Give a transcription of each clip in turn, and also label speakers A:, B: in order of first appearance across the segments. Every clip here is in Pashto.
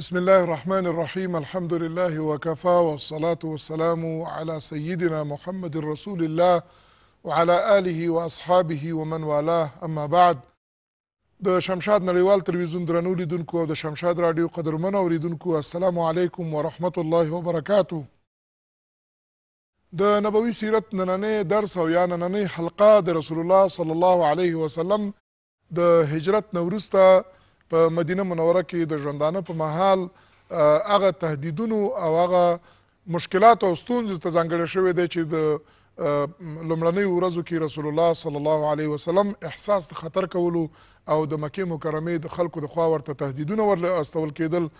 A: بسم الله الرحمن الرحيم الحمد لله وكفى والصلاة والسلام على سيدنا محمد رسول الله وعلى آله وأصحابه ومن والاه أما بعد د شمشاد نړیوال تلویزیون درنو لیدونکو او د شمشاد رادیو قدرمن اوریدونکو السلام علیکم ورحمت الله وبرکاتو د نبوي سیرت نننې درس او یا نننې حلقه د رسول الله صلی الله علیه وسلم د هجرت نورسته په مدینه منوره کې د ژوندانه په محال هغه تهدیدونو او هغه مشکلات او ستونزې ته ځانګړی شوی دی چې د لومړنۍ ورځو کې رسول الله صلی الله علیه وسلم احساس د خطر کولو او د مکه مکرمه د خلکو د خوا ورته تهدیدونه ور استول کېدل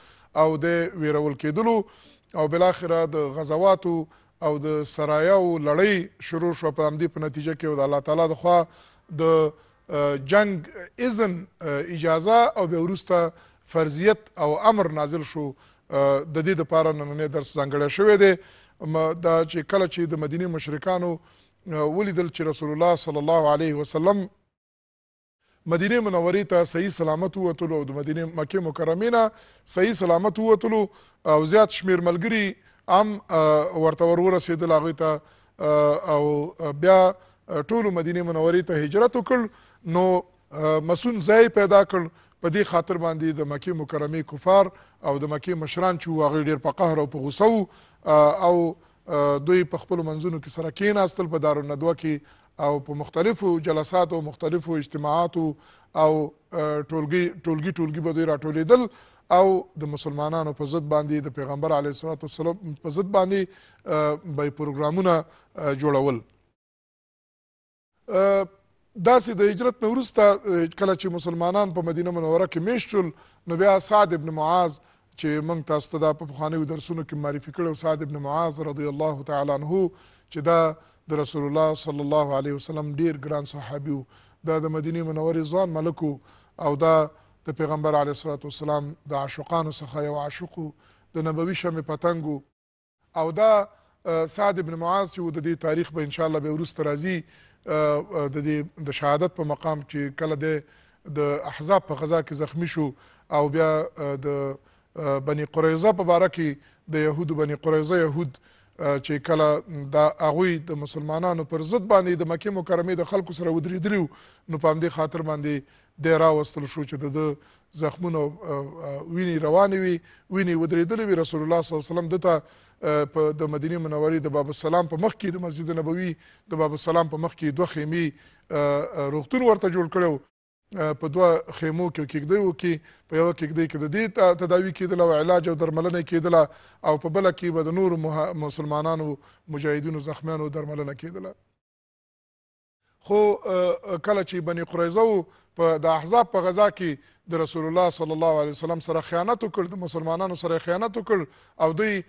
A: او د ویرول کېدلو او بل اخره د غزواتو او د سرایو لړۍ شروع شو په همدې په نتیجه کې د الله تعالی د خوا د جنگ اذن اجازه او بیا وروسته فرضیت او امر نازل شو د دې دپاره نننی درس ځانګړی شوی دی دا چې کله چې د مدینې مشرکانو ولیدل چې رسول الله صلی الله علیه وسلم مدینه منورې ته صحیح سلامت ووتلو او د مدینه مکې مکرمې نه صحیح سلامت ووتلو او زیات شمیر ملګري هم ورته ور ورسېدل هغوی ته او بیا ټولو مدینه منورې ته هجرت وکړ نو مسون ځای پیدا کړ په دې خاطر باندې د مکې مکرمې کفار او د مکې مشران چې هغه ډیر په قهر او په غوسه او دوی په خپل منځونو کې سره کېناستل په دارالندوه کې او په مختلفو جلساتو مختلفو اجتماعاتو او ټولګي ټولګي ټولګي به دوی راټولېدل او د مسلمانانو په ضد باندې د پیغمبر علیه الصلاه والسلام په ضد باندې به پروګرامونه جوړول داسې د هجرت نه وروسته کله چې مسلمانان په مدینه منوره کې میشت شول نو بیا سعد ابن معاذ چې موږ تاسو ته دا په پخوانیو درسونو کې معرفي کړی سعد ابن معاذ رضی الله تعالی عنه چې دا د رسول الله صلی الله علیه وسلم ډیر ګران صحابي و دا د مدینه منورې ځوان ملک او دا د پیغمبر علیه الصلاۃ والسلام د عاشقانو څخه یو عاشق د نبوي شمې پتنګ او دا سعد ابن معاذ چې د دې تاریخ به ان شاء الله به ورسته راځي د دې د شهادت په مقام کې کله د د احزاب په غزا کې زخمی شو او بیا د بنی قریظه په باره کې د يهودو بنی قریظه يهود چې کله دا هغوی د مسلمانانو پر ضد باندې د مکې مکرمې د خلکو سره ودرېدلي وو نو په همدې خاطر باندې دی راوستل شو چې د ده زخمونه ویني روانې وي ویني ودرېدلې وي رسول الله صلی الله علیه وسلم دته په د مدینه منورې د باب السلام په مخ کې د مسجد نبوي د باب السلام په مخ کې دوه خیمې روغتون ورته جوړ کړو په دوه خیمو کې کېږدیو کې په یوه کېږدۍ کې د دې تداوي کېدله او علاج او درملنه کېدله او په بله کې به د نورو مسلمانانو مجاهدینو زخمیانو درملنه کېدله خو کله چې بني قریظه په د احزاب په غزا کې د رسول الله صلی الله علیه وسلم سره خیانت وکړ د مسلمانانو سره خیانت وکړ او دوی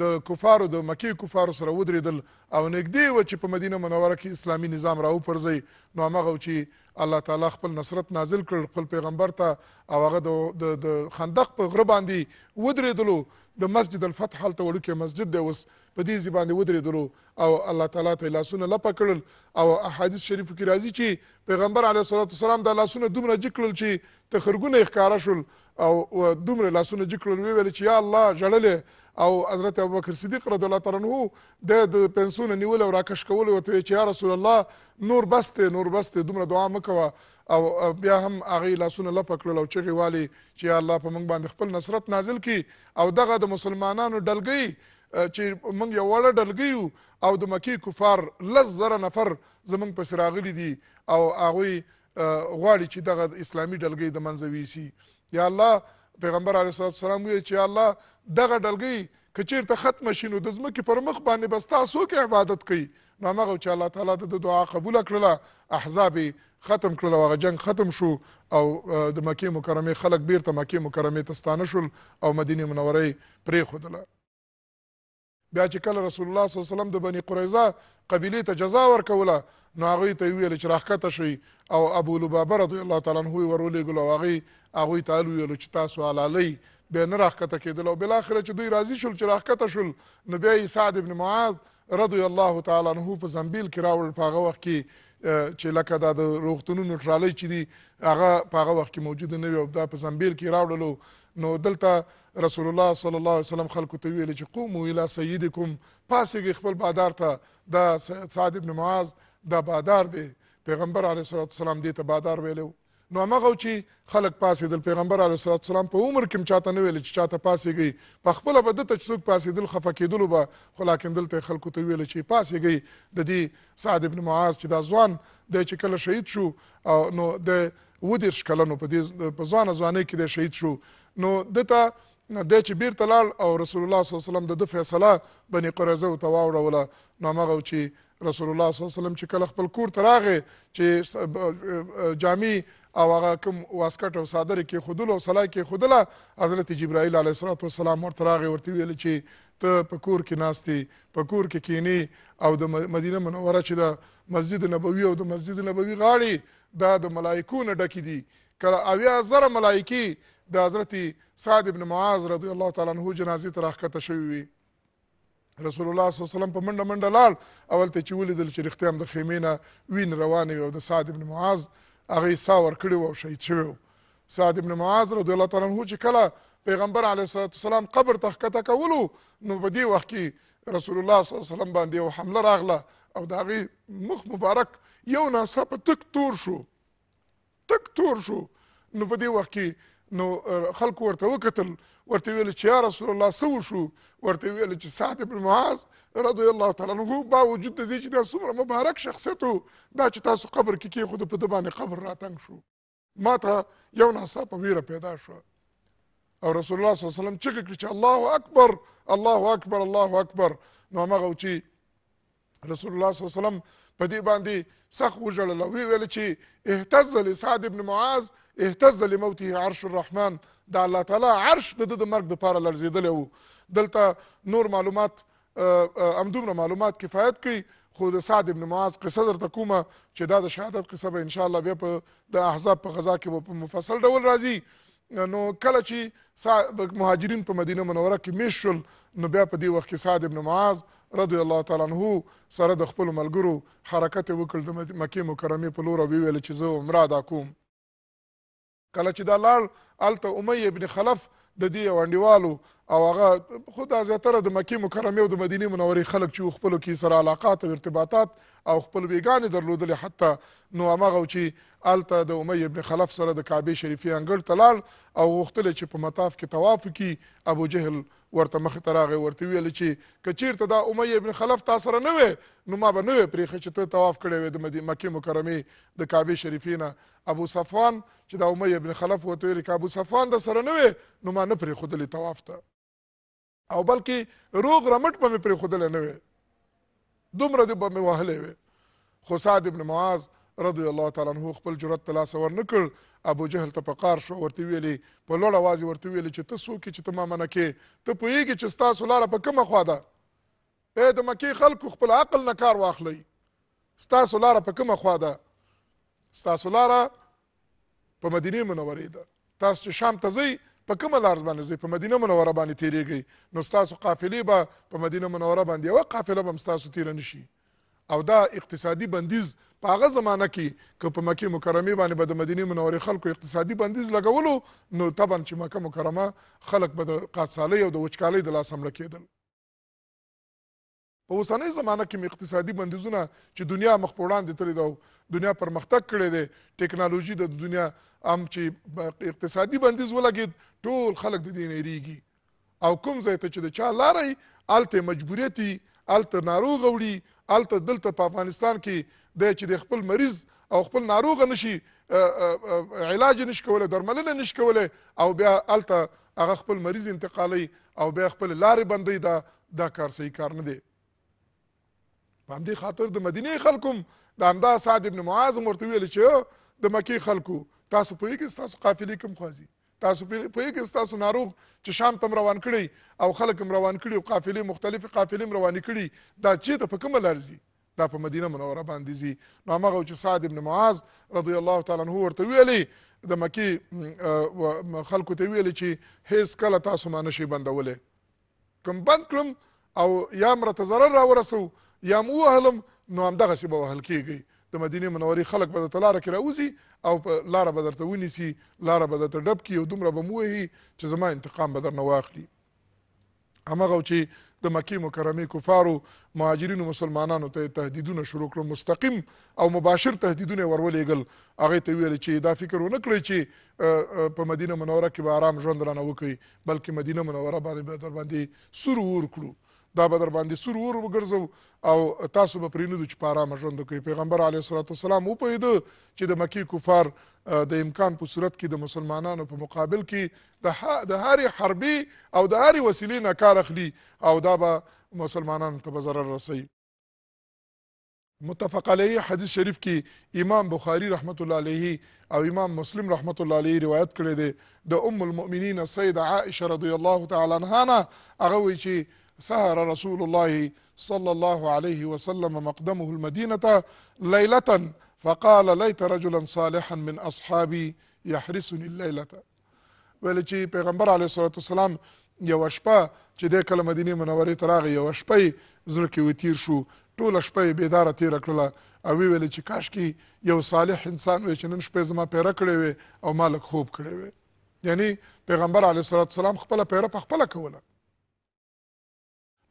A: د کفارو د مکی کفارو سره ودرېدل او نږدې و چې په مدینه منوره کې اسلامي نظام راوپرځي نو هغه چې الله تعالی خپل نصرت نازل کړ خپل پیغمبر ته او هغه د د خندق په غره باندې ودرېدلو د مسجد الفتح هلته وړوکی مسجد دی اوس په دې ځای باندې ودرېدلو او الله تعالی ته یې لاسونه لپه کړل او احادیث شریفو کې راځي چې پیغمبر علیه الصلات وسلام دا لاسونه دومره جګ کړل چې تخرګونه یې ښکاره شول او دومره لاسونه جګ کړل ویې ویل چې یا الله ژړلې او حضرت ابوبکر صدیق رضی الله تعالی عنہ د د پنسونه نیول او راکش کول او ته چې یا رسول الله نور بسته نور بسته دومره دعا مکوه او بیا هم هغه لاسونه لپکړل او چغي والی چې الله په موږ باندې خپل نصرت نازل کړي او دغه د مسلمانانو ډلګي چې موږ یو وړه ډلګي او د مکی کفار لز زره نفر زمونږ په سراغلي دي او هغه غواړي چې دغه اسلامي ډلګي د منځوي سي یا الله پیغمبر علیه السلام وی چې الله دغه ډلګي کچیر ته ختم شینو د ځمکې پر مخ باندې بس تاسو کې عبادت کوي نو هغه چې الله تعالی د دعا قبول کړله احزاب ختم کړل هغه جنگ ختم شو او د مکې مکرمه خلک بیرته مکې مکرمه تستانه شول او مدینه منوره پرې خودله بیا چې کله رسول الله صلی الله علیه وسلم د بنی قریظه قبیلې ته جزا ورکوله نو هغوی ته یې وویل چې راښکته شئ او ابو لبابه رضی الله تعالی عنه یې ورولېږل او هغوی هغوی ته وویلو چې تاسو حلالئ بیا نه راښکته کېدل او بالاخره چې دوی راضي شول چې راښکته شول نو بیا یې سعد بن معاذ رضی الله تعالی عنه په زنبیل کې راوړل په هغه وخت کې چې لکه دا د روغتونونو ټرالۍ چې دي هغه په هغه وخت کې موجوده نه وي او دا په زنبیل کې راوړلو نو دلته رسول الله صلی الله علیه وسلم خلکو ته ویل چې قومو الی سیدکم پاسېږئ خپل بادار ته دا سعد بن معاذ دا بادار دی پیغمبر علیه الصلاه والسلام دې ته بادار ویلی نو هغه چې خلک پاسېدل پیغمبر علیه الصلاه والسلام په عمر کې چاته نه ویل چې چاته پاسېږئ په خپله به دته چې څوک پاسېدل خفه کېدلو به خو لاکن دلته خلکو ته ویل چې پاسېږئ د دې سعد بن معاذ چې دا ځوان دی چې کله شهید شو او نو د و دیرش کلنو په ځوانه ځوانۍ کې دی شهید شو نو دته دی چې بیرته لاړ او رسول الله صلی الله علیه وسلم د ده فیصله بني قریظه ته واوړوله نو همغه چې رسول الله صلی الله علیه وسلم چې کله خپل کور ته راغی چې جامې او هغه کوم واسکټ او صادر کې خودل او سلا کې خودله حضرت جبرائیل علیه الصلاۃ والسلام ورته راغی ورته ویل چې ته په کور کې ناستي په کور کې کینی او د مدینه منوره چې د مسجد نبوي او د مسجد نبوي غاړي دا د ملائکو نه ډکې دي کله اویا زره ملائکی د حضرت سعد ابن معاذ رضی الله تعالی عنہ جنازې ته راښکته شوی وي رسول الله صلی الله علیه وسلم په منډه منډه لاړ اول ته چې ولیدل چې رښتیا هم د خیمې نه وین روانې وي او د سعد ابن معاذ هغه یې سا ورکړې وه او شهید شوی و سعد ابن معاذ رضی الله تعالی عنہ چې کله پیغمبر علیه الصلاه والسلام قبر ته ښکته کولو نو په دې وخت کې رسول الله صلی الله علیه وسلم باندې یو حمله راغله او د هغې مخ مبارک یو ناڅاپه تک تور شو تک تور شو نو په دې وخت کې نو خلکو ورته وکتل ورته ویل چې یا رسول الله څه وشو ورته ویل چې سعد بن معاذ رضی الله تعالی عنه باوجود د دې چې دا څومره مبارک شخصیت دا چې تاسو قبر کې کېښود په ده باندې قبر راتنګ شو ما ته یو ناڅاپه ویره پیدا شوه او رسول الله صلی الله علیه وسلم چیغه کړې چې الله اکبر الله اکبر الله اکبر نو هماغه و چې رسول الله صلی الله علیه وسلم په دې باندې سخ وژړل او ویل چې اهتز لسعد ابن معاذ اهتز لموته عرش الرحمن د الله تعالی عرش د د مرګ دپاره لړزېدلی و دلته نور معلومات همدومره معلومات کفایت کوي خو د سعد ابن معاذ قصه درته کومه چې دا د شهادت قصه به انشاءالله بیا په د احزاب په غذا کې به په مفصل ډول راځي نو کله چې مهاجرین په مدینه منوره کې میشل نو بیا په دې وخت کې سعد ابن معاذ رضی الله تعالی عنہ سره د خپل ملګرو حرکت وکړ د مکې مکرمه په لور ویل چې زه عمره دا کوم کله چې دا لاړ الته امیه ابن خلف د دې یو انډیوالو او هغه خو دا زیاتره د مکې مکرمې او د مدینې منورې خلک چې خپلو کې سره علاقات او ارتباطات او خپل بیګانې درلودلې حتی نو هماغه چې هلته د امی ابن خلف سره د کعبې شریفې انګړ ته لاړ او غوښتل چې په مطاف کې طواف وکړي ابو جهل ورته مخې ته راغی ورته ویل چې که چیرته دا امی ابن خلف تا سره نه وې نو ما به نه وې پرېښې چې ته طواف کړی وې د مکې مکرمې د کعبې شریفې نه ابو صفوان چې دا امی ابن خلف ورته ویل که ابو صفوان در سره نه وې نو ما ما نه پرېښودلې طواف ته او بلکې روغ رمټ به مې پرېښودلی نه وې دومره دې به مې وهلی وې خو سعد ابن معاذ رضی الله تعالی عنه خپل جرأت ته لاس ورنکړ ابو جهل ته په قار شو ورته ویلي په لوړ اواز ورته ویلي چې ته څوک چې ته ما منع کې ته پوهېږې چې ستاسو لاره په کومه خوا ده ای د مکې خلکو خپل عقل نه کار واخلئ ستاسو لاره په کومه خوا ده ستاسو لاره په مدینې منورې ده تاسو چې شام ته ځئ په کومه لار باندې ځئ په مدینه منوره باندې تیریږئ نو ستاسو قافلې به په مدینه منوره باندې یوه قافله به هم ستاسو تیره نشي او دا اقتصادي بندیز په هغه زمانه کې که په مکې مکرمې باندې به د مدینې منورې خلکو اقتصادي بندیز لګولو نو طبعا چې مکه مکرمه خلک به د قادسالۍ او د وچکالۍ د لاسه مړه کېدل په اوسنۍ زمانه کې اقتصادي بندیزونه چې دنیا مخ په وړاندې تللې ده او دنیا پرمختګ کړی دی ټکنالوژي د دنیا هم چې اقتصادي بندیز ولګید ټول خلک د دې نه یریږي او کوم ځای ته چې د چا لاری هلته مجبوریت وي هلته ناروغه وړي هلته دلته په افغانستان کې دی چې د خپل مریض او خپل ناروغه نشي علاج نشي کولی درملنه نشي کولی او بیا هلته هغه خپل مریض انتقالوي او بیا خپل لارې بندوي دا دا کار صحیح کار نه دی په همدې خاطر د مدینې خلکو د همدا سعد ابن معاذ ورته ویل چې د مکې خلکو تاسو پوهیږئ ستاسو قافلې کوم خوازي تاسو پوهیږئ ستاسو ناروغ چې شام تم روان کړی او خلک روان کړي او قافلې مختلفې قافلې روانې کړي دا چېرته په کومه لار ځي دا په مدینه منوره باندې ځي نو هماغه چې سعد ابن معاذ رضی الله تعالی عنه ورته ویلي د مکې خلکو ته ویلي چې هیڅکله تاسو ما نشئ بندولی کوم بند کړم او یا مرته ضرر راورسو یا مو وهلم نو همدغه سی به وهل کیږي د مدینه منورې خلک به درته لاره کې راوځي او په لاره به درته ونیسي لاره به درته ډب کړي او دومره به مو وهي چې زما انتقام به درنه واخلي همغه چې د مکې مکرمې کفارو مهاجرینو مسلمانانو ته تهدیدونه شروع کړل مستقیم او مباشر تهدیدونه ورولېږل هغې ته ویل چې دا فکر ونه کړئ چې په مدینه منوره کې به آرام ژوند رانه وکړئ بلکې مدینه منوره باندې به در باندې سور اور کړو دا به در باندې سور اور وګرځو او تاسو به پرېنږدو چې په ارامه ژوند وکړئ پیغمبر علیه صلات وسلام وپوهېده چې د مکې کفار د امکان په صورت کې د مسلمانانو په مقابل کې د هرې حربې او د هرې وسیلې نه کار اخلي او دا به مسلمانانو ته به ضرر رسوي متفق علیه حدیث شریف کې امام بخاری رحمت الله علیه او امام مسلم رحمت الله علیه روایت کړی دی د ام المؤمنین سید عائشه رضی الله تعالی عنها نه هغه وایي چې سهر رسول الله صلى الله عليه وسلم مقدمه المدينة ليلة فقال ليت رجلا صالحا من أصحابي يحرسني الليلة ویل چې پیغمبر علیه الصلاة والسلام یو شپه چې د کله مدینه منورې ته راغی یو شپه زړه کې وتیر شو ټوله شپه بیداره تیر کړله او ویل چې کاش کې یو صالح انسان وي چې نن شپه زما پیره کړې وي او مالک خوب کړې وي یعنی پیغمبر علیه الصلاة والسلام خپل پیره په خپل کوله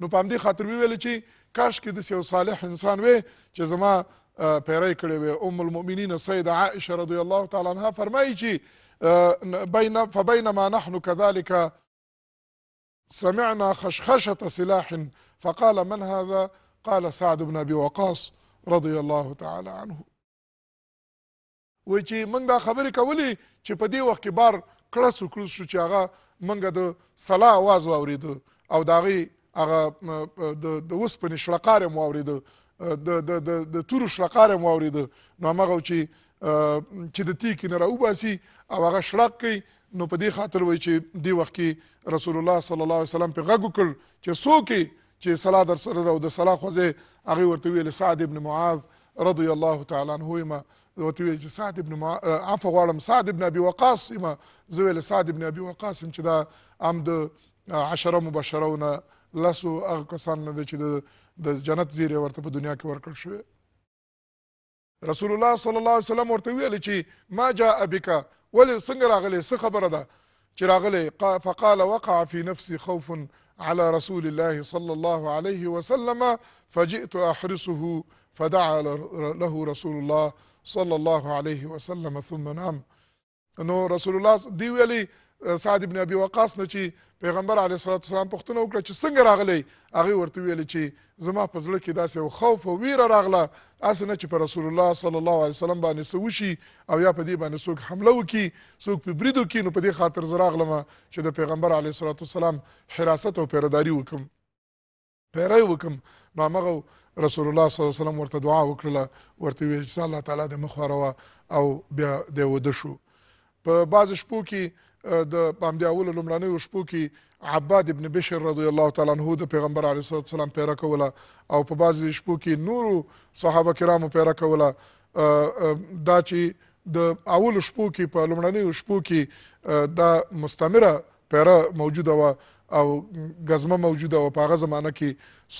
A: نو په همدې خاطر وی ویل چې کاش کې د یو صالح انسان وي چې زما پیری کړی وي ام المؤمنین سیده عائشه رضی الله تعالی عنها فرمایي چې بین فبینما نحن كذلك سمعنا خشخشة سلاح فقال من هذا قال سعد بن ابي وقاص رضي الله تعالی عنه و چې موږ دا خبرې کولې چې په دې وخت کې بار کړس کړس شو چې هغه موږ د سلا आवाज واورېد او داغي هغه د د وسپنې شړقار هم واورېده د د د د تورو شړقار هم واورېده نو هغه چې چې د تیکې نه راوباسي او هغه شړق کوي نو په دې خاطر وایي چې دې وخت کې رسول الله صلی الله علیه وسلم په غږ وکړ چې څوک چې صلاح در سره ده او د صلاح خوځې هغې ورته ویل سعد ابن معاذ رضی الله تعالی عنه یم ورته ویل چې سعد ابن مع... عفو غواړم سعد ابن ابي وقاص یم زه ویل سعد ابن ابي وقاص یم چې دا هم د عشره مبشرونه لسو هغه کسان نه دي چې د جنت زیری ورته په دنیا کې ورکړ شوی رسول الله صلی الله علیه وسلم ورته ویل چې ما جاء بک ولې څنګه راغلی څه خبره ده چې راغلی فقال وقع في نفسي خوف على رسول الله صلى الله عليه وسلم فجئت أحرسه فدعا له رسول الله صلى الله عليه وسلم ثم نام نو رسول الله دی ویلی سعد ابن ابي وقاص نه چې پیغمبر علیه الصلاه والسلام پوښتنه وکړه چې څنګه راغلی هغه ورته ویل چې زما په زړه کې داسې یو خوف او ویره راغله هسې نه چې په رسول الله صلی الله علیه وسلم باندې څه وشي او یا په دې باندې څوک حمله وکړي څوک په برید وکړي نو په دې خاطر زه راغلم چې د پیغمبر علیه الصلاه والسلام حراست او پیرداري وکم پیری وکم نو هغه رسول الله صلی الله علیه وسلم ورته دعا وکړله ورته ویل چې الله تعالی دې مخ او بیا دی وده شو په بعض شپو کې د امدیاولو لمړنیو شپو کې عباد ابن بشر رضی الله تعالی عنه د پیغمبر علیه الصلاه والسلام پیره کوله او په بعضې شپو کې نورو صحابه کرامو پیره کوله دا چې د اولو شپو کې په لمړنیو شپو کې دا مستمره پیره موجوده وه او ګزمه موجوده وه په هغه زمانه کې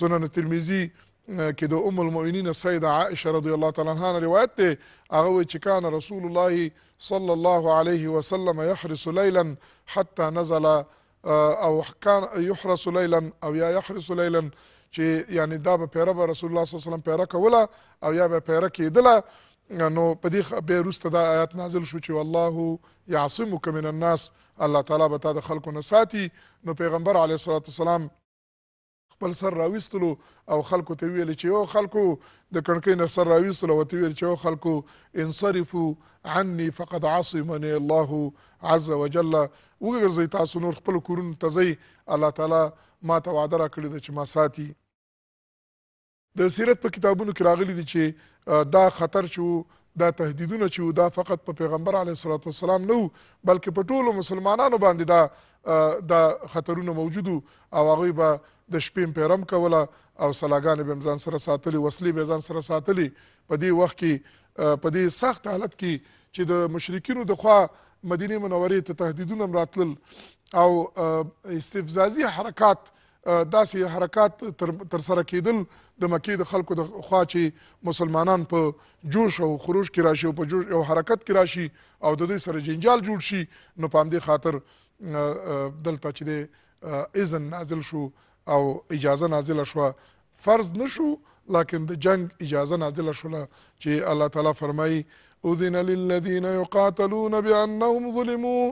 A: سنن ترمیزي کې د ام المؤمنین سیده عائشه رضی الله تعالی عنها روایت دی هغه وی چې کان رسول الله صلی الله علیه وسلم يحرس ليلا حتى نزل او کان يحرس ليلا او یا يحرس ليلا چې یعنی دا به پیره به رسول الله صلی الله علیه وسلم پیره کوله او یا به پیره کېدله نو په دې به وروسته دا آیات نازل شو چې والله یعصمک من الناس الله تعالی به تا د خلکو نه ساتي نو پیغمبر علیه السلام خپل سر راویستلو او خلکو ته ویل چې یو خلکو د کړکۍ نه سر راویستلو او ته ویل چې یو خلکو انصرفوا عني فقد عصمني الله عز وجل وګرځئ تاسو نور خپل کورونو ته ځئ الله تعالی ما ته وعده راکړې ده چې ما ساتي د سیرت په کتابونو کې راغلي دي چې دا خطر چې دا تهدیدونه چې وو دا فقط په پیغمبر علیه الصلات والسلام نه وو بلکې په ټولو مسلمانانو باندې دا دا خطرونه موجود او هغوی به د شپې پیرم کوله او سلاګانې به ځان سره ساتلي وسلې به ځان سره ساتلي په دې وخت کې په دې سخت حالت کې چې د مشرکینو د خوا مدینه منورې ته تهدیدونه راتلل او استفزازي حرکات داسې حرکات تر سره کیدل د مکې د خلکو د خوا چې مسلمانان په جوش او خروش کې راشي او په جوش او حرکت کې راشي او د دوی سره جنجال جوړ شي نو په همدې خاطر دلته چې د اذن نازل شو او اجازه نازله شوه فرض نشو لکن د جنگ اجازه نازله شوله چې الله تعالی فرمایي اذن للذین یقاتلون بانهم ظلموا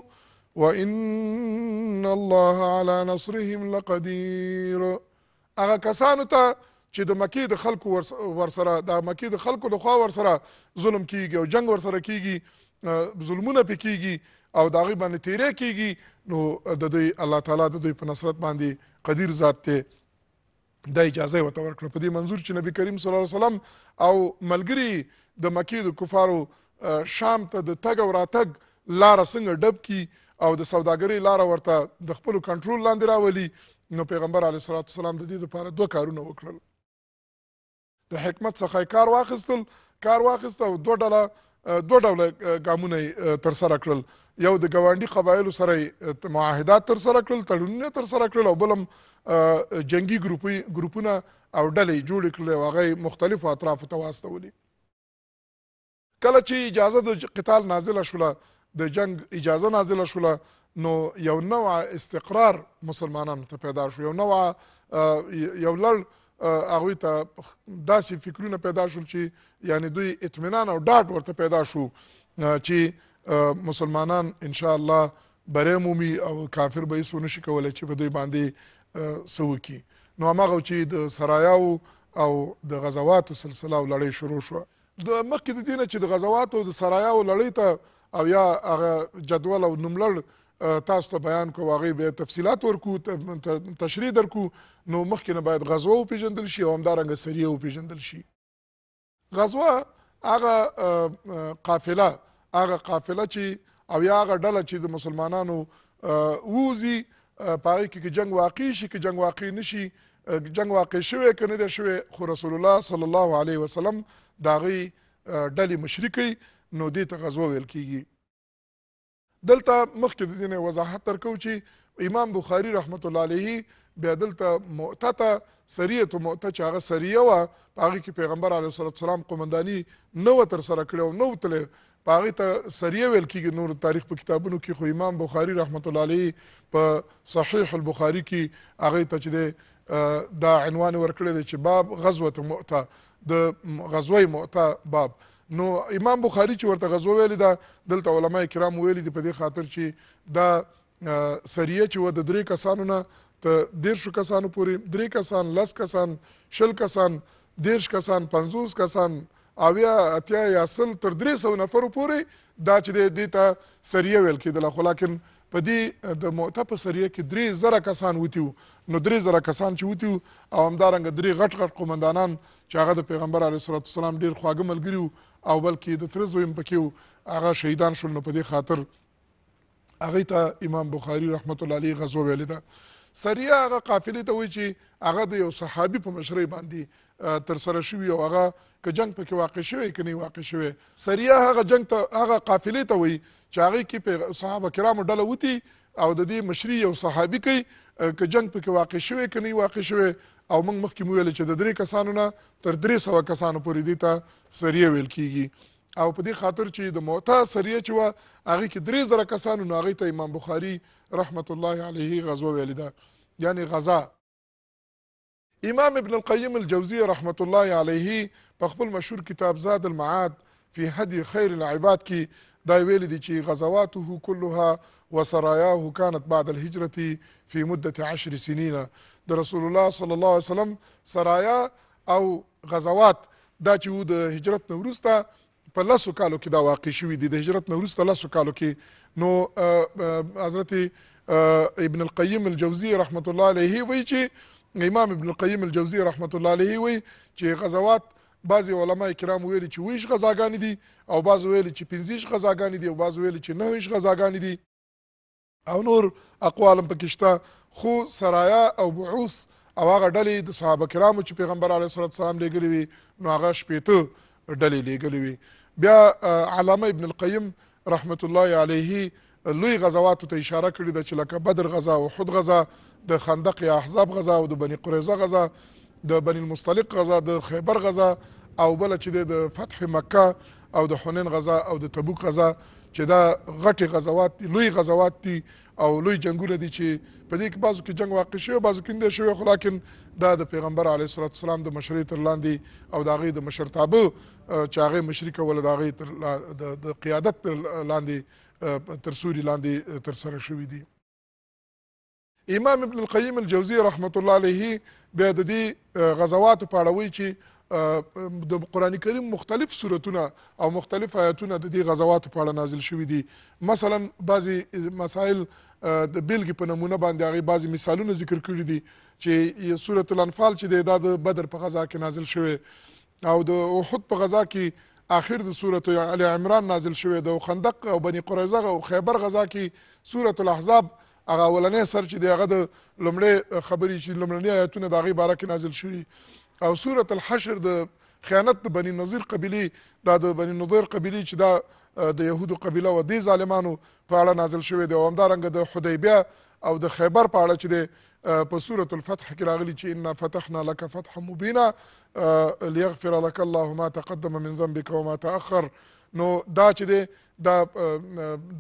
A: وان الله على نصرهم لقدير هغه کسانو ته چې د مکی د خلکو ورسره د مکی د خلکو د خوا ورسره ظلم کیږي او جنگ ورسره کیږي ظلمونه پکېږي او د هغې باندې تیری کیږي نو د دوی الله تعالی د دوی په نصرت باندې قدیر ذات دی دا اجازه ورته ورکړه په دې منظور چې نبی کریم صلی الله علیه وسلم او ملګري د مکی د کفارو شام ته د تګ او راتګ لاره څنګه ډب کی او د سوداګرۍ لاره ورته د خپل کنټرول لاندې راولي نو پیغمبر علیه الصلاۃ والسلام د دې لپاره دوه کارونه وکړل د حکمت څخه کار واخیستل کار واخیست او دوه ډله دوه ډوله ګامونه تر سره کړل یو د ګوانډي قبایلو سره معاهدات تر سره کړل تړونونه تر سره کړل او بلم جنگي ګروپي ګروپونه او ډلې جوړ کړل او هغه مختلفو اطرافو ته واستولې کله چې اجازه د قتال نازله شوله د جنگ اجازه نازله شوله نو یو نوع استقرار مسلمانانو ته پیدا شو یو نوع یو لړ هغوی ته داسې فکرونه پیدا شول چې یعنی دوی اطمینان او ډاډ ورته پیدا شو چې مسلمانان ان شاء الله بری مومي او کافر به هیڅ ونشي کولی چې په دوی باندې څه وکړي نو هماغه چې د سرایاو او د غزواتو سلسله او لړۍ شروع شوه د مخکې د دې نه چې د غزواتو د سرایاو لړۍ ته او یا هغه جدول او نملړ تاسو ته بیان کو هغه به تفصيلات ورکو تشریح درکو نو مخکې نه باید غزوه او پیژندل شي او همدارنګه سریه او پیژندل شي غزوه هغه قافله هغه قافله چې او یا هغه ډله چې د مسلمانانو ووزی پاره کې کې جنگ واقع شي کې جنگ واقع نشي جنگ واقع شوی کنه د شوی خو رسول الله صلی الله علیه وسلم داغي ډلې مشرکی نو دې ته غزوه ویل کیږي دلته مخکې د دې وضاحت ترکو چې امام بخاری رحمت الله علیه بیا دلته مؤتته سریه تو مؤته چې هغه سریه وه په هغې کې پیغمبر علیه صلات السلام قمنداني نه وه ترسره کړې او نه وتلی په هغې ته سریه ویل کېږي نور تاریخ په کتابونو کې خو امام بخاري رحمت الله علیه په صحیح البخاري کې هغې ته چې دی دا عنوان ورکړی دی چې باب غزوة معته د غزوه معته باب نو امام بخاری چې ورته غزو ویلې ده دلته علما کرام ویلي دي په دې خاطر چې دا سریه چې و د درې کسانو نه ته دیرشو کسانو پورې درې کسان لس کسان شل کسان دیرش کسان پنځوس کسان اویا اتیا یا سل تر درې سوه نفرو پورې دا چې دی دې ته سریه ویل کېدله خو لاکن په دې د معته په سریه کې درې زره کسان وتي نو درې زره کسان چې وتي او همدارنګه درې غټ غټ قومندانان چې هغه د پیغمبر علیه السلام ډېر خواږه ملګري او بلکې د ترزو هم پکې هغه شهیدان شول نو په دې خاطر هغه ته امام بخاری رحمت الله علیه غزو ویل ده سریه هغه قافلې ته وایي چې هغه د یو صحابي په مشرۍ باندې تر سره شوی او هغه که جنگ پکې واقع شوی که نه واقع شوی سریه هغه جنگ ته هغه قافلې ته وایي چې هغې کې صحابه کرامو ډله وتي او د دې مشري یو صحابي کوي که جنگ پکې واقع شوی که نه واقع شوی او موږ مخکې ویل چې د درې کسانو نه تر درې سوه کسانو پورې دې ته سریه ویل کیږي او په دې خاطر چې د موتا سریه چې و هغه کې درې زره کسانو نو هغه ته امام بخاري رحمت الله علیه غزوه ویل ده یعنی غزا امام ابن القیم الجوزی رحمت الله علیه په خپل مشهور کتاب زاد المعاد فی هدی خیر العباد کې دا ویل دي چې غزواته كلها وسراياه كانت بعد الهجرة في مدة عشر سنين د رسول الله صلی الله علیه وسلم سرایا او غزوات دا چې وو د هجرت نه وروسته په لسو کالو کې دا واقع شوي دي د هجرت نه وروسته لسو کالو کې نو حضرت ابن القیم الجوزي رحمت الله علیه وایي چې امام ابن القیم الجوزي رحمت الله علیه وایي چې غزوات بعضی علما کرام ویلي چې ویش غزاګانې دي او بعض ویلي چې پنځیش غزاګانې دي او بعض ویلي چې نهویش غزاګانې دي او نور اقوال هم پکې شته خو سرایا او بعوث او هغه ډلې د صحابه کرامو چې پیغمبر علیه صلات وسلام لیږلي وي نو هغه شپېته ډلې لیږلي وي بیا علامه ابن القیم رحمت الله علیه لوی غزواتو ته اشاره کړې ده چې لکه بدر غزا احد غزا د خندق یا احزاب غزا او د بني قریظه غزا د بني المستلق غزا د خیبر غزا او بله چې د فتح مکه او د حنین غزا او د تبوک غزا چې دا غټي غزوات دي لوی غزوات دي او لوی جنگونه دي چې په دې کې بعضو کې جنگ واقع شوی بعضو کې نه شوی خو لکن دا د پیغمبر علیه الصلاه والسلام د مشرۍ تر لاندې او د هغې د مشرتابه چې هغې مشري کوله د هغې د قیادت تر لاندې تر سوري لاندې ترسره شوي دي امام ابن القیم الجوزی رحمت الله علیه بیا د دې غزواتو په اړه وایي چې د قران کریم مختلف سورتونه او مختلف آیاتونه د دې غزوات په اړه نازل شوي دي مثلا بعضی مسائل د بیلګې په نمونه باندې هغه بعضی مثالونه ذکر کړي دي چې سورۃ الانفال چې د د بدر په غزا کې نازل شوه او د احد په غزا کې آخر د سورۃ ال عمران نازل شوه د خندق او بنی قریظه او خیبر غزا کې سورۃ الاحزاب هغه ولنې سر چې دغه د لمړی خبرې چې لمړنی آیاتونه د هغه باره کې نازل شوي او سوره الحشر د خیانت د بنی نظیر قبیلې دا د بنی نظیر قبیلې چې دا د یهودو قبیله و دې ظالمانو په اړه نازل شوی دی او همدارنګه د حدیبیه او د خیبر په اړه چې دی په سورة الفتح کې راغلي چې انا فتحنا لك فتحا مبینا لیغفر لك الله ما تقدم من ذنبك وما تأخر نو دا چې دی دا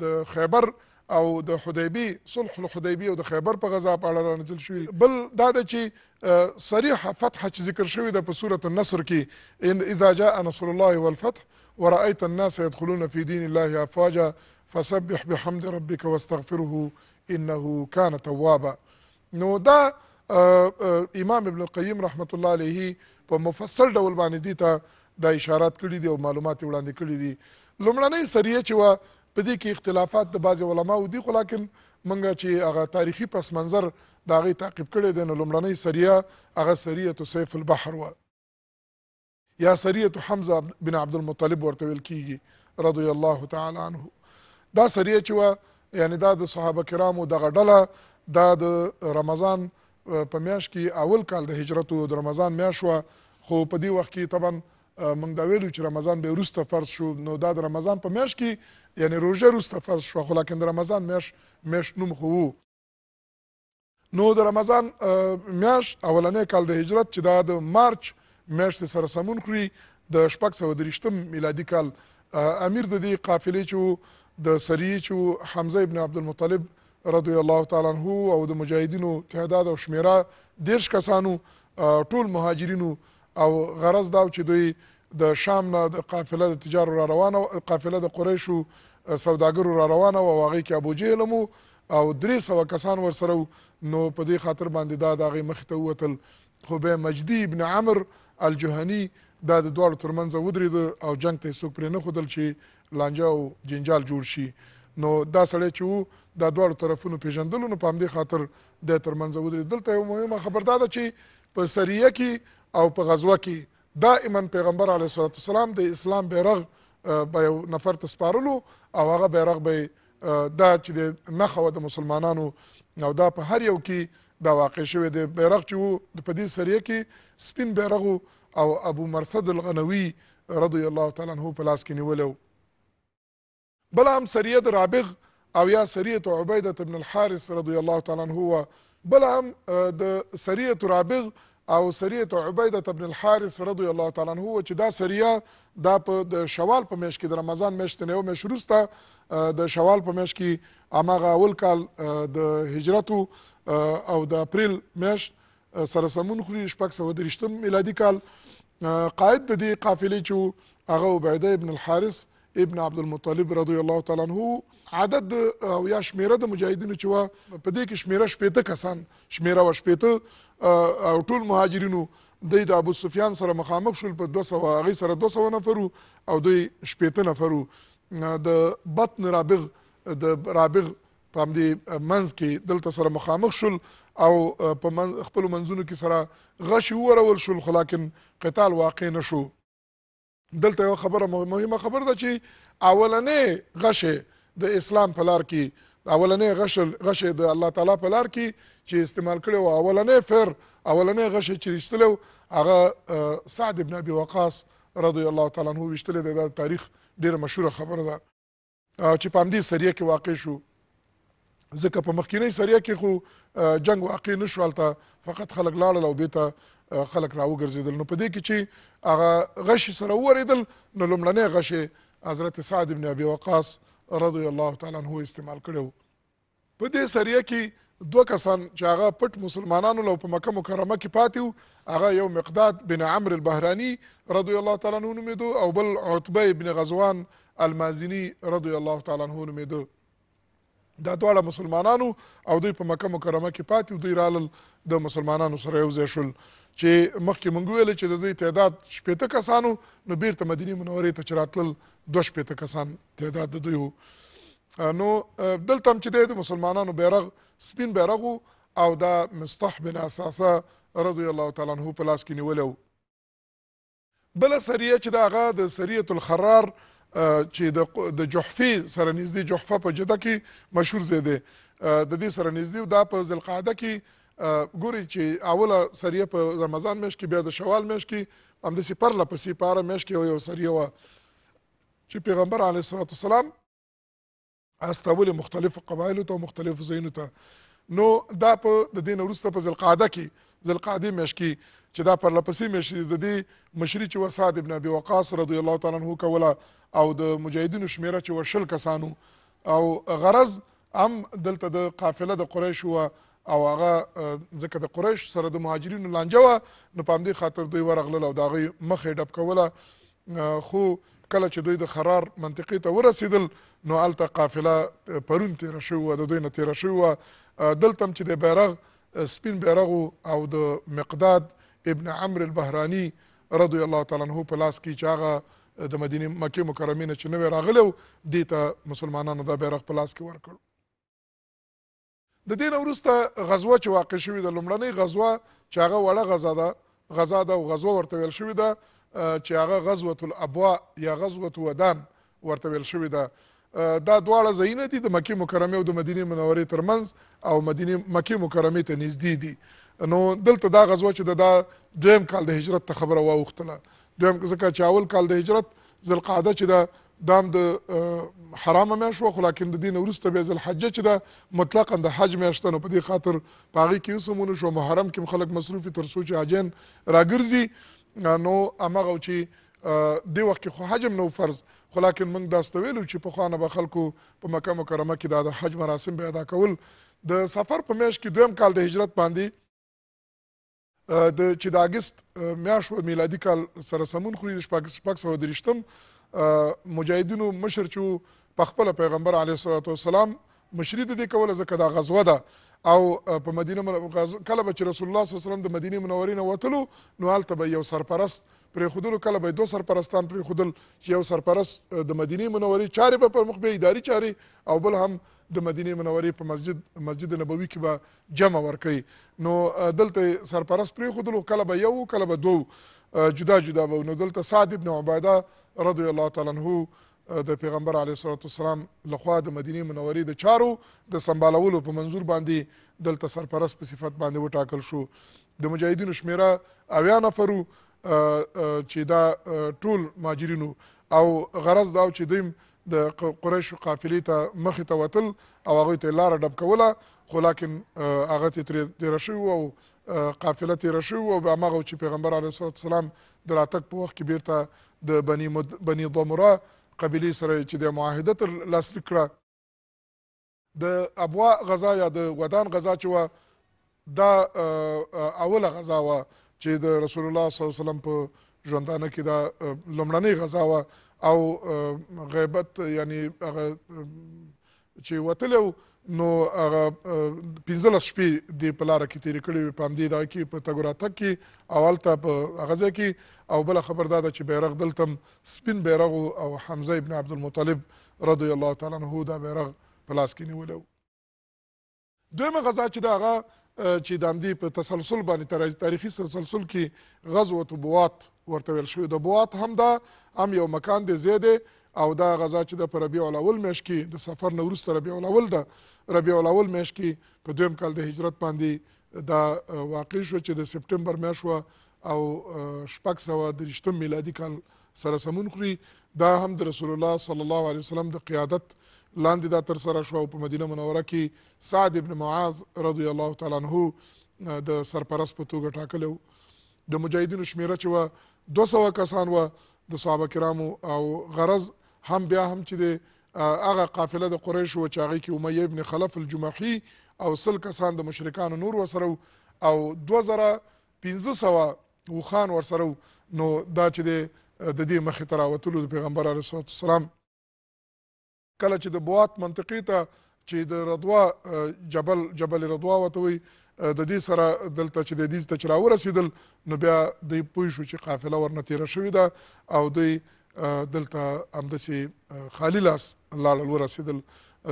A: د خیبر او د حدیبی صلح الحدیبی او د خیبر په غزا په اړه رانازل شوی بل دا د چې صریح فتح چې ذکر شوی د په سوره النصر کې ان اذا جاء نصر الله والفتح ورأيت الناس يدخلون في دين الله افواجا فسبح بحمد ربك واستغفره انه كان توابا نو دا امام ابن القیم رحمت الله علیه په مفصل ډول باندې دي ته دا اشارات کړي دي او معلومات وړاندې کړي دي لومړنۍ سریه چې په دې کې اختلافات د بعض علماو دي خو لکن منګه چې هغه تاریخي پس منظر دا غي تعقیب کړي د لمړنۍ سریه هغه سریه سیف البحر و یا سریه حمزه بن عبد المطلب ورته ویل کیږي رضی الله تعالی عنه دا سریه چې و یعنی دا د صحابه کرامو دغه ډله دا د رمضان په میاش کې اول کال د هجرتو د رمضان میاش و خو په دې وخت کې طبعا موږ دا ویلو چې رمضان به وروسته فرض شو نو دا د رمضان په میاشت کې یعنی روژه وروسته فرض شوه خو لکن د رمضان میاشت میاشت نوم خو نو د رمضان میاشت اولنۍ کال د هجرت چې دا د مارچ میاشتې سره سمون کړي د شپږ سوه درویشتم میلادي کال امیر د دې قافلې چې د سریې چې حمزه ابن عبدالمطلب رضی الله تعالی عنه او د مجاهدینو تعداد او شمیره دیرش کسانو ټول مهاجرینو او غرض دا چې دوی د شام نه د قافله د تجارو را روانه قافله د قریشو سوداګرو را روانه او هغه کې ابو جهل مو او درې سوه کسان ورسره نو په دې خاطر باندې دا د هغې مخې ته ووتل خو بیا مجدي ابن عمر الجهني دا د دواړو تر منځه ودرېده او جنګ ته یې څوک پرې نه ښودل چې لانجه او جنجال جوړ شي نو دا سړی چې وو دا دواړو طرفونو پیژندلو نو په همدې خاطر د ترمنځ ودرېد دلته یو مهمه خبر دا ده چې په سریه کې او په غزوه کې دائما پیغمبر علیه الصلاه والسلام د اسلام بیرغ به یو نفر ته سپارلو او هغه بیرغ به دا چې د نخوه د مسلمانانو او دا په هر یو کې دا واقع شوی دی بیرغ چې وو د په دې سریه کې سپین بیرغ او ابو مرصد الغنوي رضی الله تعالی عنه په لاس کې نیولی بل هم سریه د رابغ او یا سریه عبیده بن الحارث رضی الله تعالی عنه بل هم د سریه رابغ او سریه عبیده ابن الحارث رضی الله تعالی عنہ چې دا سریه دا په شوال په میاشت کې د رمضان میاشت نه او میاشت وروسته د شوال په میاشت کې اماغه اول کال د هجرتو او د اپریل میاشت سره سمون خوري شپږ سوه درېشتم میلادي کال قائد د دې قافلې چې هغه عبیده ابن الحارث ابن عبد المطلب رضی الله تعالی عنہ عدد او یا شمیره د مجاهدینو چې وا په دې کې شمیره شپېته کسان شمیره و شپېته او ټول مهاجرینو د د ابو سفیان سره مخامخ شول په 200 هغه سره 200 نفرو او دوی شپېته نفرو د بطن رابغ د رابغ په همدې منځ کې دلته سره مخامخ شول او په من خپل منځونو کې سره غشي ورول شول خو لکن قتال واقع نه شو دلته یو خبره مهمه خبره ده چې اولنې غشې د اسلام په لار کې اولنې غش غشې د الله تعالی په لار کې چې استعمال کړي او اولنې فر اولنې غشې چې رښتلو هغه سعد ابن ابي وقاص رضی الله تعالی عنہ وشتل د تاریخ ډیره مشهوره خبره ده چې په همدې سریه کې واقع شو ځکه په مخکینی سریه کې خو جنگ واقع نشو البته فقط خلک لاړل او بیت خلک راوګرځیدل نو په دې کې چې هغه غشي سره وریدل نو لومړنی غشي حضرت سعد بن ابي وقاص رضی الله تعالی عنہ استعمال کړو په دې سریه کې دوه کسان چې هغه پټ مسلمانانو لو په مکه مکرمه کې پاتیو هغه یو مقداد بن عمرو البهراني رضی الله تعالی عنہ نومیدو او بل عتبه بن غزوان المازني رضی الله تعالی عنہ نومیدو دا دواړه مسلمانانو او دوی په مکه مکرمه کې پاتې دوی رالل د مسلمانانو سره یو ځای شول چې مخکې مونږ ویل چې د دوی تعداد شپېته کسانو نو بیرته مدینې منورې ته چې راتلل دوه شپېته کسان تعداد د دوی و نو دلته هم چې دی د مسلمانانو بیرغ سپین بیرغ او دا مصطح بن اساسه رضی الله تعالی عنه په لاس کې نیولی و بله سریه چې د هغه د سریت الخرار چې د جحفي سره نږدې جحفه په جده کې مشهور ځای دی د دې سره نږدې دا په ذلقعده کې ګوري چې اوله سریه په رمضان میاشت کې بیا د شوال میاشت کې همداسې پرله پسې په هره میاشت کې یو سریه وه چې پیغمبر علیه الصلات وسلام استولې مختلفو قبایلو ته مختلفو ځایونو ته نو دا په د دین وروسته په ذلقعده کې ذلقعده میاشت کې چې دا پرله پسې میاشت د دې مشري چې وسعد ابن ابي وقاص رضی الله تعالی عنه کوله او د مجاهدینو شمیره چې وشل کسانو او غرض هم دلته د قافله د قریش وه او هغه ځکه د قریش سره د مهاجرینو لانجه وه نو په همدې خاطر دوی ورغلل او د هغوی مخ یې ډب کوله خو کله چې دوی د خرار منطقې ته ورسېدل نو هلته قافله پرون تېره شوې وه د دوی نه تېره شوې وه دلته هم چې د بیرغ سپین بیرغ او د مقداد ابن عمرو البهراني رضی الله تعالی عنه په لاس کې چې هغه د مدینې مکې مکرمې نه چې نوی راغلی و دې ته مسلمانانو دا بیرغ په لاس کې ورکړ د دین وروسته غزوه چې واقع شوې ده لومړنۍ غزوه چې هغه وړه غزا ده غزا ده او غزوه ورته ویل شوې ده چې هغه غزوه الابوا یا غزوه ودان ورته ویل شوې ده دا دواړه ځایونه دي د مکې مکرمې او د مدینې منورې ترمنځ او مدینې مکې مکرمې ته نږدې دي نو دلته دا غزوه چې د دا دویم کال د هجرت ته خبره واوښتله دویم ځکه چې اول کال د هجرت ذلقاعده چې ده دا هم د حرامه میاشت وه خو لکن د دې نه وروسته بیا ذلحجه چې ده مطلقا د حج میاشت نو په دې خاطر په هغې کې اوس هم ونه شو محرم کې هم خلک مصروف وي تر څو چې حاجیان راګرځي نو هماغه چې دې وخت کې خو حجم نو فرض خو لکن موږ داسته ویلو چې پخوانه به خلکو په مکه مکرمه کې دا د حج مراسم به ادا کول د سفر په میاشت کې دویم کال د هجرت باندې د چې د اګست میاشت میلادي کال سره سمون خوري د شپږ سوه درېشتم مجاهدینو مشر چې په خپل پیغمبر علیه الصلاۃ والسلام مشری د دې کوله ځکه دا غزوه ده او په مدینه کله به چې رسول الله صلی الله علیه وسلم د مدینه منورې نه وتلو نو هلته به یو سرپرست پرې خودلو کله به دو سرپرستان پرې خودل چې یو سرپرست د مدینه منورې چارې به پر مخ به اداري چارې او بل هم د مدینه منورې په مسجد مسجد نبوي کې به جمع ورکوي نو دلته سرپرست پرې خودلو کله به یو کله به دوه جدا جدا به نو دلته سعد ابن عباده رضی الله تعالی عنه د پیغمبر علیه الصلاه والسلام لخوا د مدینه منورې د چارو د سمبالولو په منظور باندې دلته سرپرست په صفت باندې وټاکل شو د مجاهدینو شمیره اویا نفرو چې دا ټول ماجرینو او غرض دا چې دیم د قریش قافلې ته مخې ته وتل او هغوی ته لاره ډب کوله خو لاکن هغه ترې تېره شوي او قافله تیره شوې او هماغه چې پیغمبر علیه الصلات وسلام د راتګ په وخت کې بیرته د بني مد... بني ضمره قبیلې سره چې د معاهده لاسلیک کړه د ابوا غزا یا د ودان غزا چې وه دا اوله غزا وه چې د رسول الله صلی الله علیه وسلم په ژوندانه کې دا لومړنۍ غزا وه او غیبت یعنی هغه چې وتلی نو هغه پنځلس شپې دې په لاره کې تېرې کړې وې په همدې دغه کې په تګ راتګ کې او هلته په هغه ځای کې او بله خبر دا ده چې بیرغ دلته هم سپین بیرغ او حمزه ابن عبدالمطلب رضی الله تعالی عنه دا بیرغ په لاس کې نیولی و دویمه غذا چې د هغه چې د همدې په تسلسل باندې تاریخي تسلسل کې غزوة بوات ورته ویل شوی د بوات هم دا هم یو مکان دی ځای دی او دا غزا چې د په ربیع الاول میاشت کې د سفر نه وروسته ربیع الاول ده ربیع الاول میاشت کې په دویم کال د هجرت باندې دا واقع شو چې د سپټمبر میاشت وه او شپږ سوه درېشتم میلادي کال سره سمون خوري دا هم د رسول الله صلی الله علیه وسلم د قیادت لاندې دا تر سره شو او په مدینه منوره کې سعد ابن معاذ رضی الله تعالی عنه د سرپرست په توګه ټاکلی د مجاهدینو شمیره چې وه دوه سوه کسان وه د صحابه کرامو او غرض هم بیا هم چې د هغه قافله د قریش و چې هغې کې امیه ابن خلف الجمحي او سل کسان د مشرکانو نور ورسره او دوه زره پنځه سوه وخان ورسره نو دا چې دی د دې مخې ته راوتلو د پیغمبر علیه صلات وسلام کله چې د بوات منطقې ته چې د رضوا جبل جبل رضوا ورته وایي د دې سره دلته چې د دې ته چراو رسیدل نو بیا د پوه شو چې قافله ورنه تیر شوې ده او دوی دلته همداسې خالي لاس لاړل ورسېدل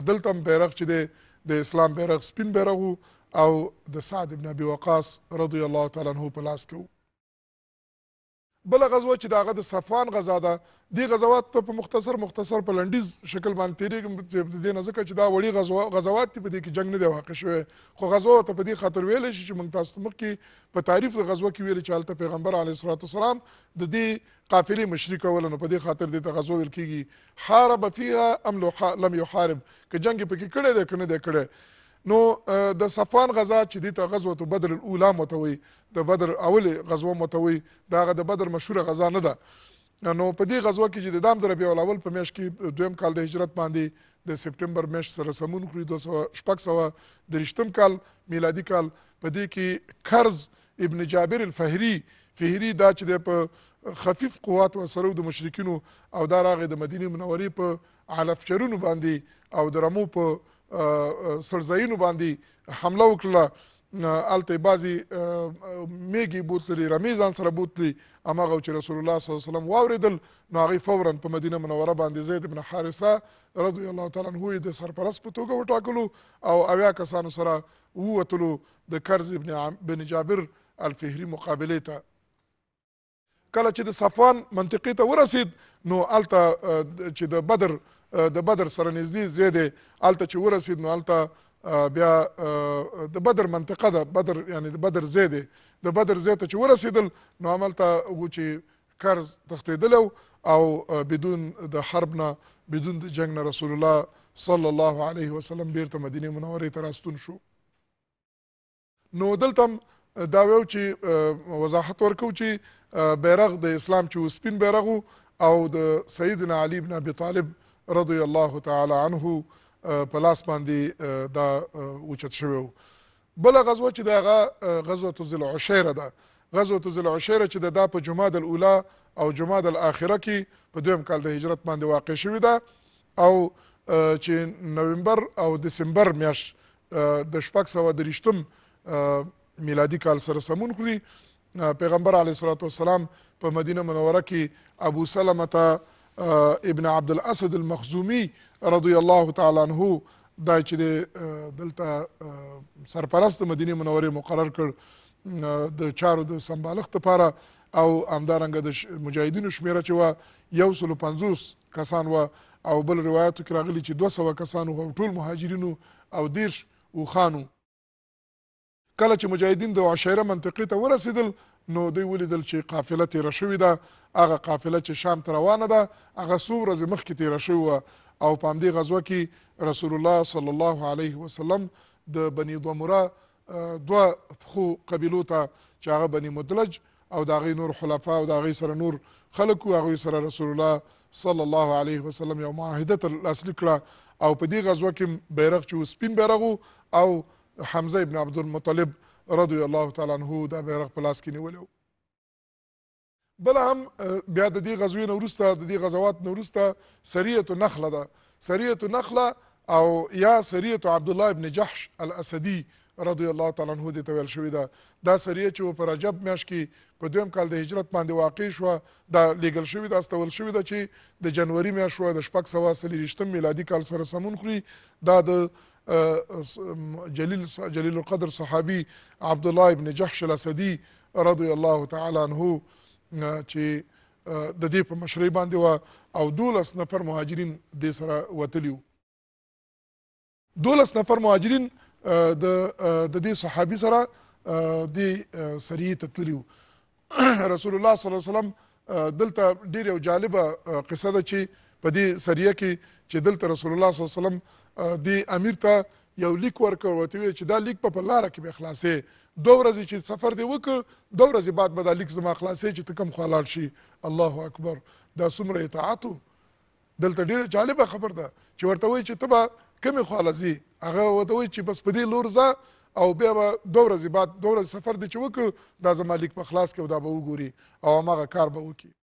A: دلته هم بیرغ چې دی د اسلام بیرغ سپین بیرغ او د سعد بن ابي وقاص رضی الله تعالی عنه په لاس کې بل غزوه چې داغه د صفوان غزا ده دې غزوات ته په مختصر مختصر په لنډیز شکل باندې تیریږم چې د دې نه ځکه چې دا وړي غزوات په دې کې جنگ نه دی واقع شوی خو غزو ته په دې خاطر ویل شي چې موږ تاسو مخکې په تعریف د غزوه کې ویل چې هلته پیغمبر علیه الصلاه والسلام د دې قافلې مشري کول نو په دې خاطر دې ته غزو ویل کیږي حارب فيها ام لم يحارب که جنگ پکې کړی دی که نه دی کړی نو د صفان غزا چې دې ته غزوه بدر الاولا متوي د بدر اول غزوه متوي دا د بدر مشهور غزا نه ده نو په دې غزوه کې چې د دام در ربیع الاول په میاشت کې دویم کال د هجرت باندې د سپټمبر میاشت سره سمون کړی 200 درشتم کال میلادي کال په دې کې کرز ابن جابر الفهري فهري دا چې په خفیف قوات و سره د مشرکینو او دا راغی د مدینه منورې په علف چرونو باندې او درمو په سرزاینو باندې حمله وکړه الته بازي میګي بوتلی رمیزان سره بوتلی امغه چې رسول الله صلی الله علیه وسلم واوریدل نو هغه فورا په مدینه منوره باندې زید ابن حارثه رضی الله تعالی عنه د سرپرست په توګه وټاکلو او اویا کسانو سره ووتلو د کرز ابن بن جابر الفهری مقابله ته کله چې د صفوان منطقې ته ورسید نو الته چې د بدر د بدر سره نږدې ځای دی هلته چې ورسېد نو هلته بیا د بدر منطقه ده بدر یعنی د بدر ځای دی د بدر ځای ته چې ورسېدل نو همالته وو چې کرز تښتېدلی او بدون د حرب نه بدون د جنگ نه رسول الله صلی الله علیه وسلم بیرته مدینه منورې ته راستون شو نو دلته دا ویو چې وضاحت ورکو چې بیرغ د اسلام چې سپین بیرغ او د سیدنا علی بن ابي طالب رضی الله تعالی عنه په لاس باندې uh, دا uh, اوچت شوی بل غزوه چې دغه uh, غزوه ذل عشیره ده غزوه ذل عشیره چې د دا په جماد الاولا او جماد الاخره کې په دویم کال د هجرت باندې واقع شوی ده او چې نوومبر او دسمبر میاش د شپږ سوه درشتم میلادي کال سره سمون خوري پیغمبر علیه الصلاة والسلام په مدینه منوره کې ابو سلمه ته ابن عبد الاسد المخزومي رضی الله تعالی عنہ دا چې دلته سرپرست مدینه منورې مقرر کړ د چارو د سمبالښت لپاره او همدارنګه د مجاهدینو شمیره چې وه یو سلو پنځوس کسان وه او بل روایاتو کې راغلي چې دوه سوه کسان وه ټول مهاجرینو او دیرش اوښانو کله چې مجاهدین د عشایره منطقې ته ورسېدل نو دوی ولیدل چې قافله تیره شوې ده هغه قافله چې شام ته روانه ده هغه څو ورځې مخکې تیره شوې وه او په همدې غزوه کې رسول الله صلی الله علیه وسلم د بني ضمره دوه پخو قبیلو ته چې هغه بني مدلج او د هغې نور خلفا او د هغې سره نور خلک وو هغوی سره رسول الله صلی الله علیه وسلم یو معاهده لاسلیک کړه او په دې غزوه کې بیرغ چې و سپین بیرغ او حمزه ابن عبدالمطلب رضی الله تعالی عنه دا بیرغ په لاس کې نیولی بل هم بیا د دې غزوې نه وروسته د دې غزوات نه وروسته سریت نخله ده سریت نخله او یا سریت عبدالله ابن جحش الاسدي رضی الله تعالی عنہ د تویل شوې ده دا سریه چې په رجب میاش کې په دویم کال د هجرت باندې واقع شو دا لیګل شوې ده استول شوې ده چې د جنوري میاش شو د شپږ سوا سلی رښتم میلادي کال سره سمون خوري دا د جلیل جلیل القدر صحابي عبد الله ابن جحش الاسدي رضی الله تعالی عنه چې د دې په مشرۍ باندې و او دولس نفر مهاجرین د سره وتلیو دولس نفر مهاجرین د د دې صحابي سره د سریه تتلیو رسول الله صلی الله علیه وسلم دلته ډیره جالبه قصه ده چې په دې سریه کې چې دلته رسول الله صلی الله علیه وسلم د امیر ته یو لیک ورکړ ورته وی چې دا لیک په لار کې به خلاصې دو ورځې چې سفر دی وکړ دو ورځې بعد به دا لیک زما خلاصې چې ته کوم خلال شي الله اکبر دا څومره اطاعت دلته ډیره جالبه خبر ده چې ورته وی چې ته به کومې خوالځي هغه ورته وی چې بس په دې لور ځه او بیا به دو ورځې بعد دو ورځې سفر دی چې وکړو دا زما لیک په خلاص کې او دا به وګوري او هماغه کار به وکړي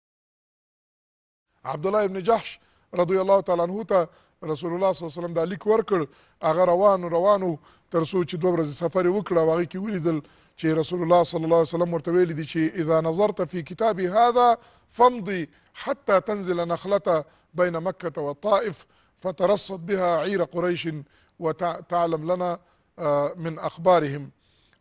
A: عبدالله ابن جحش رضی الله تعالی عنه ته رسول الله صلی الله علیه وسلم دا لیک ورکړ هغه روان روانو تر څو چې دوه ورځې سفر وکړ او هغه کې ولیدل چې رسول الله صلی الله علیه وسلم ورته ویل دي چې اذا نظرت في كتابي هذا فامضي حتى تنزل نخلة بين مكة والطائف فترصد بها عير قريش وتعلم لنا من اخبارهم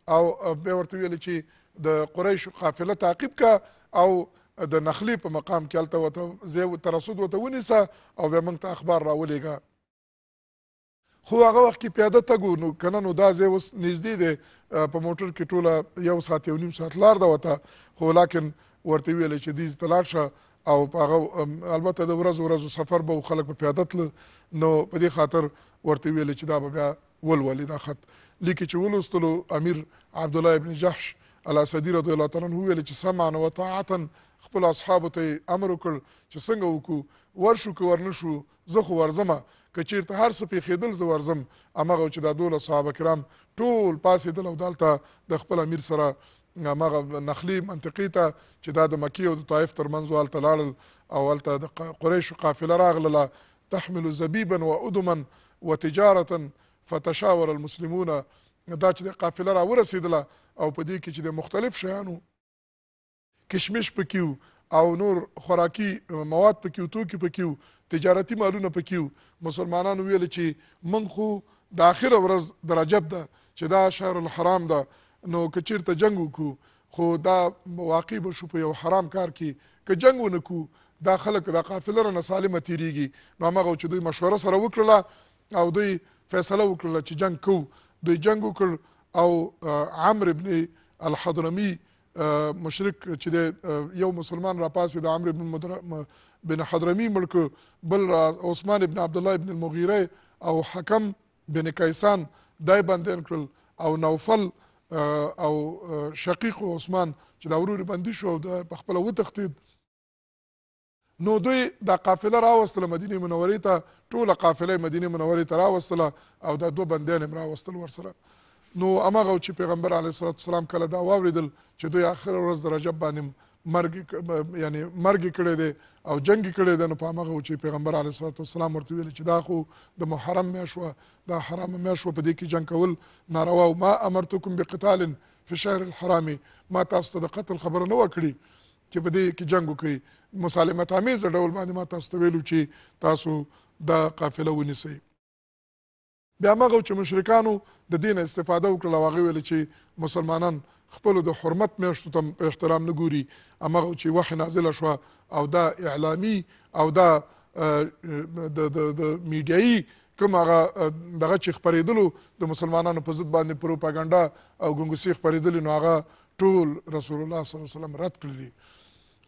A: او به ورته ویل چې د قریش قافله تعقیب کا او د نخلی په مقام کې الته وته زه ترصد وته ونیسه او بیا موږ ته اخبار راولېږه خو هغه وخت کې پیاده تګو نو کنه نو دا زه اوس نږدې دی په موټر کې ټوله یو ساعت یو نیم ساعت لار ده وته خو لاکن ورته ویل چې دیز تلاړ شه او هغه البته د ورځ ورځ سفر به خلک په پیاده تل نو په دې خاطر ورته ویل چې دا به بیا ولولې دا خط لیکي چې ولوستلو امیر عبد الله ابن جحش الاسدي رضی الله تعالی عنه ویل چې سمعن وطاعتا خپل اصحابو ته امر وکړ چې څنګه وکړو ورشو که ورنشو زه خو ورځمه که چېرته هر څه پېښېدل زه ورځم هماغه چې دا دولس صحابه کرام ټول پاسېدل او دلته د خپل امیر سره هماغه نخلي منطقې ته چې دا د مکې او د طایف تر منځ هلته لاړل او هلته د قریشو قافله راغلله تحمل زبیبا وادما وتجاره فتشاور المسلمون دا چې د قافله را ورسېدله او په دې کې چې د مختلف شیانو کشمش پکې او نور خوراکي مواد پکې وو توکي پکې وو تجارتي مالونه پکې وو مسلمانانو ویل چې موږ خو د آخره ورځ د رجب ده چې دا شهر الحرام ده نو که چیرته جنګ وکړو خو دا واقع به شو په یو حرام کار کې که جنګ ونه کړو دا خلک دا قافله رانه سالمه تیریږي نو هغه چې دوی مشوره سره وکړله او دوی فیصله وکړله چې جنگ کوو دوی جنگ وکړ او عمر ابن الحضرمي مشرک چې د یو مسلمان را پاسې د عمر ابن مدر... بن حضرمي ملک بل را عثمان ابن عبد الله ابن المغیره او حکم بن کیسان دای باندې کړل او نوفل او شقیق عثمان چې دا ورور باندې شو د خپل وتختید نو دوی دا قافله راوستله مدینه منورې ته ټوله قافله مدینه منورې ته راوستله او دا دوه بندیان هم راوستل ورسره نو هماغه چې پیغمبر علیه الصلاه والسلام کله دا واوریدل چې دوی آخره ورځ د رجب باندې مرګ یعنی مرګ کړی دی او جنگ کړی دی نو په هماغه چې پیغمبر علیه الصلاه والسلام ورته ویل چې دا خو د محرم میاشت دا حرام میاشت په دې کې جنگ کول ناروا او ما امرتکم بقتال فی شهر الحرام ما تاسو ته د قتل خبره نه وکړي چې په دې کې جنگ وکړي مسالمت آمیز ډول باندې ما تاسو ته ویلو چې تاسو دا قافله ونیسئ بیا مغه چې مشرکانو د دین استفاده وکړه واغې ویل چې مسلمانان خپل د حرمت میشتو ته احترام نه ګوري امغه چې وحی نازله شو او دا اعلامي او دا د د د میډیایي کوم هغه دغه چې خبرېدلو د مسلمانانو په ضد باندې پروپاګاندا او ګنګوسي خبرېدل نو هغه ټول رسول الله صلی الله علیه وسلم رد کړی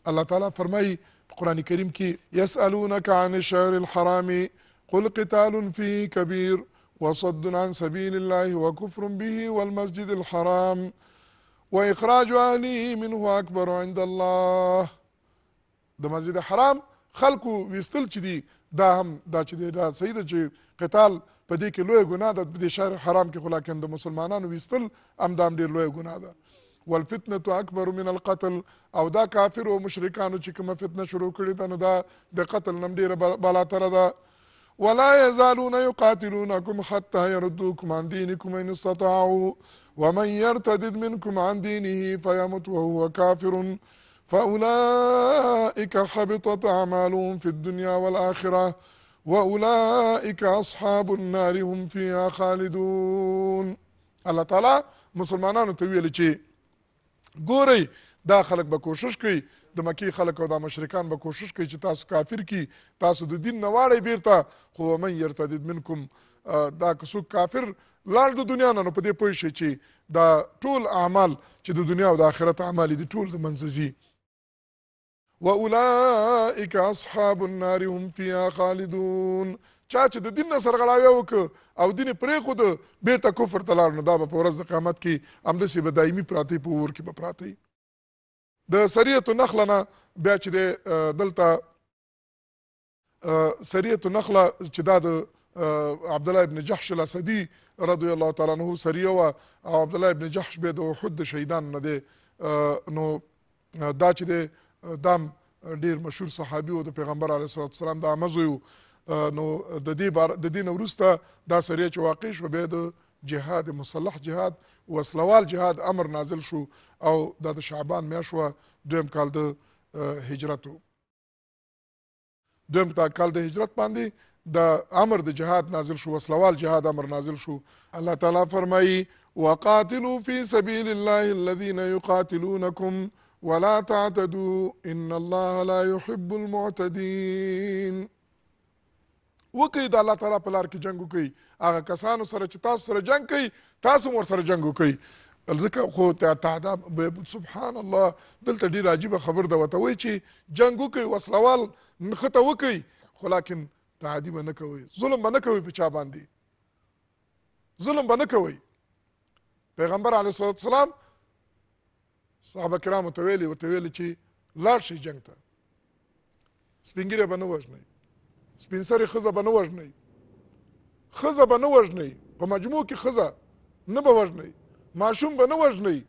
A: الله تعالی فرمایي قرآن کریم کې يسألونك عن الشهر الحرام قل قتال فيه كبير وصد عن سبيل الله وكفر به والمسجد الحرام وإخراج أهله منه أكبر عند الله د مسجد حرام خلکو وستل چې دي دا هم دا چې دی دا صحیح ده چې قتال په دې کې لوی ګناه ده د شهر حرام کې خو لاکن د مسلمانانو وستل هم دا هم ډېر لوی ګناه ده والفتنه اكبر من القتل او دا كافر ومشركان مشرکانو چې کومه فتنه شروع کړې ده نو دا د قتل نم ډیره بالاتره ده ولا يزالون يقاتلونكم حتى يردوكم عن دينكم ان استطاعوا ومن يرتدد منكم عن دينه فيمت وهو كافر فاولئك حبطت اعمالهم في الدنيا والاخره واولئك اصحاب النار هم فيها خالدون الله تعالى مسلمانانو ته ویل چې ګورئ دا خلک به کوشش کوي د مکی خلک او دا مشرکان به کوشش کوي چې تاسو کافر کی تاسو د دین نه واړئ بیرته خو من یرتدد منکم دا که څوک کافر لاړ د دنیا نه نو په دې پوه شئ چې دا ټول اعمال چې د دنیا او د آخرت اعمال دي ټول د منځ وأولئك أصحاب النار هم فيها خالدون چا چې د دین نه سرغړاوی وکړه او دین یې پرېښود بیرته کفر ته لاړ نو دا به په ورځ د قیامت کې همداسې به دایمي پراته په اور کې به پراته د سریت نخل نه بیا چې د دلته سریت نخل چې دا د عبد الله ابن جحش الاسدي رضی الله تعالی عنہ سریه و او عبد الله ابن جحش به د احد شهیدان نه دی نو دا چې د دام ډیر مشهور صحابي او د پیغمبر علیه الصلاه والسلام د امزو نو د دې بار د دین ورسته دا سریه چې واقع شو به د جهاد مصلح جهاد وسلوال جهاد امر نازل شو او د شعبان میاشوه دویم کال د هجرتو دویم تا کال د هجرت باندې د امر د جهاد نازل شو وسلوال جهاد امر نازل شو الله تعالی فرمایي وقاتلوا في سبيل الله الذين يقاتلونكم ولا تعتدوا ان الله لا يحب المعتدين وکړئ د الله تعالی په لار کې جنګ وکړئ هغه کسانو سره چې تاسو سره جنګ کوي تاسو هم ورسره جنګ وکړئ ځکه خو تعداد سبحان الله دلته ډېر عجیبه خبر ده ورته وایي چې جنګ وکړئ وسلوال نښته وکړئ خو لاکن تعادي به نه کوئ ظلم به نه کوئ په چا باندې ظلم به نه کوئ پیغمبر علیه الصلوات والسلام صحابه کرامو ته ویلي ورته ویلي چې لاړ شئ جنګ ته سپین ږیری به نه وژنئ سپینسرې ښځه به نه وژنئ ښځه به نه وژنئ په مجموع کې ښځه نه به وژنئ ماشوم به نه وژنئ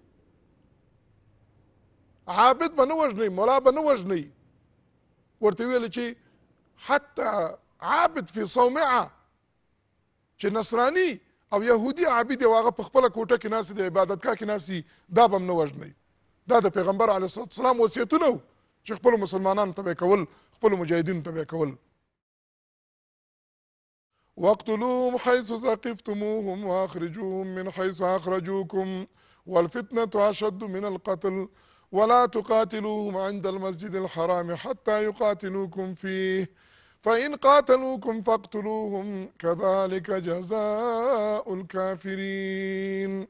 A: عابد به نه وژنئ ملا به نه وژنئ ورته ویل چې حتی عابد فی صومعه چې نصرانی او يهودي عابد یو هغه په خپله کوټه کې ناست دی عبادتګاه کې ناست دی دا به هم نه وژنئ دا د پیغمبر علیه السلام وصیتونه وو چې خپلو مسلمانانو ته به یې کول خپلو مجاهدینو ته به یې کول واقتلوهم حيث ثقفتموهم واخرجوهم من حيث اخرجوكم والفتنه اشد من القتل ولا تقاتلوهم عند المسجد الحرام حتى يقاتلوكم فيه فان قاتلوكم فاقتلوهم كذلك جزاء الكافرين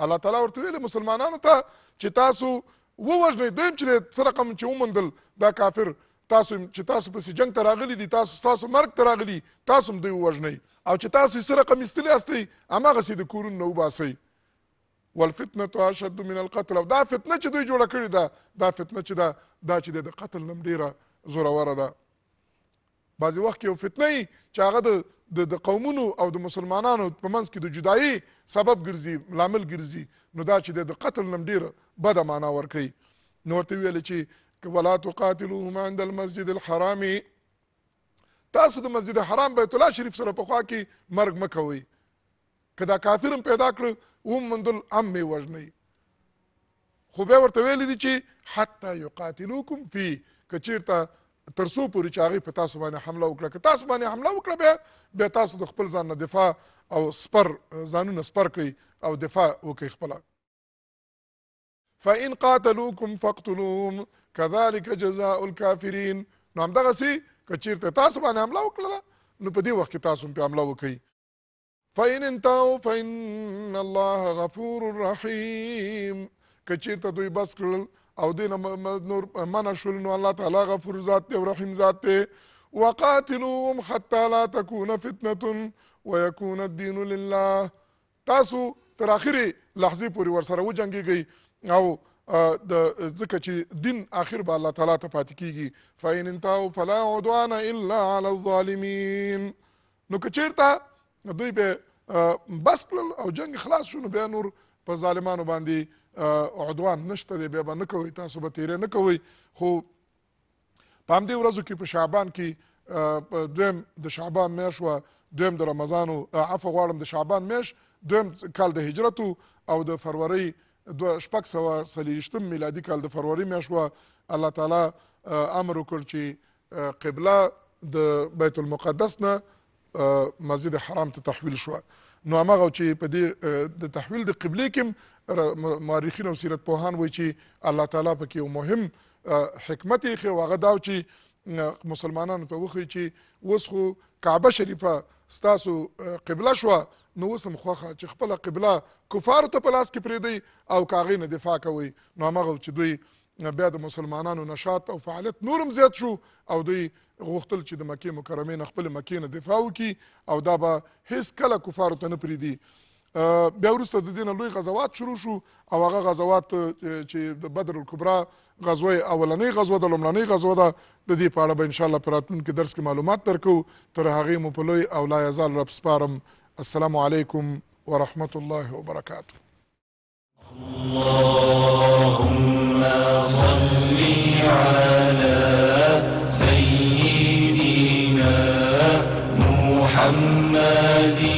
A: الله تعالى ورتوي ویل مسلمانانو ته ووجني تاسو ووژنئ دویم چې څه چې وموندل دا کافر تاسو چې تاسو پسې جنگ ته راغلي دي تاسو ستاسو مرګ ته راغلي تاسو هم دوی ووژنئ او چې تاسو یې څه رقم ایستلی هستئ هماغسې د کورونو نه وباسئ والفتنه اشد من القتل او دا فتنه چې دوی جوړه کړې ده دا فتنه چې ده دا چې د قتل نه ډیره زوروره ده بعضې وخت کې یو فتنه وي چې هغه د د قومونو او د مسلمانانو په منځ کې د جدایي سبب ګرځي لامل ګرځي نو دا چې د قتل نه ډیره بده معنا ورکوي نو ورته ویل چې که ولا تقاتلوهما عند المسجد الحرام تاسو د مسجد حرام بیت الله شریف سره په خوا کې مرګ مه کوئ که دا کافر هم پیدا کړه وم مندل هم مې وژنئ خو بیا ورته ویلی دي چې حتی یقاتلوکم فی که چیرته تر څو پورې چې هغې په تاسو باندې حمله وکړه که تاسو باندې حمله وکړه بیا بیا تاسو د خپل ځان نه دفاع او سپر ځانونه سپر کوئ او دفاع وکړئ خپله فإن قاتلوكم فاقتلوهم کذالک جزاء الکافرین نو همدغه سي کچیرته تاسو باندې حمله وکړه نو په دې وخت کې تاسو په حمله وکړي فإن انتهوا فإن الله غفور رحيم کچیرته دوی بس کړل او دین نور منع شول نو الله تعالی غفور ذات دی او رحیم ذات دی وقاتلوهم حتى لا تكون فتنه ويكون الدين لله تاسو تر اخري لحظه پورې ورسره وجنګيږئ او د ځکه چې دین آخر به الله تعالی ته پاتې کیږي فاین انتهوا فلا عدوان الا علی الظالمین نو که چیرته دوی به بس کړل او جنگ خلاص شو نو بیا نور په ظالمانو باندې عدوان نشته دی بیا به نه کوئ تاسو به تیرې نه کوئ خو په همدې ورځو کې په شعبان کې دویم د شعبان میاشت وه دویم د رمضان عفو غواړم د شعبان میاشت دویم کال د هجرت او د فروری دوه شپږ سوه څلېښتم میلادي کال د فروری میاشت وه الله تعالی امر وکړ چې قبله د بیت المقدس نه مسجد حرام ته تحویل شوه نو هماغه چې په دې د تحویل د قبلې کې مورخین او سیرت پوهان وایي چې الله تعالی پکې یو مهم حکمت یې ښیي هغه دا چې مسلمانانو ته وخی چې اوس خو کعبه شریفه ستاسو قبله شوه نو وسم خوخه چې خپل قبله کفار ته په لاس کې پریدي او کاغې نه دفاع کوي نو هغه چې دوی بیا د مسلمانانو نشاط او فعالیت نورم زیات شو او دوی غوښتل چې د مکې مکرمې نه خپل مکې نه دفاع وکړي او دا به هیڅ کله کفارو ته نه پریدي بیا وروسته د دینه لوی غزوات شروع شو او هغه غزوات چې د بدر الکبرا غزوه اولنۍ غزوه د لومړنۍ غزوه ده د دې په اړه به ان شاء الله په راتلونکي درس کې معلومات درکو تر هغې مو په لوی او لا یزال رب سپارم السلام عليكم ورحمة الله وبركاته اللهم صل على سيدنا محمد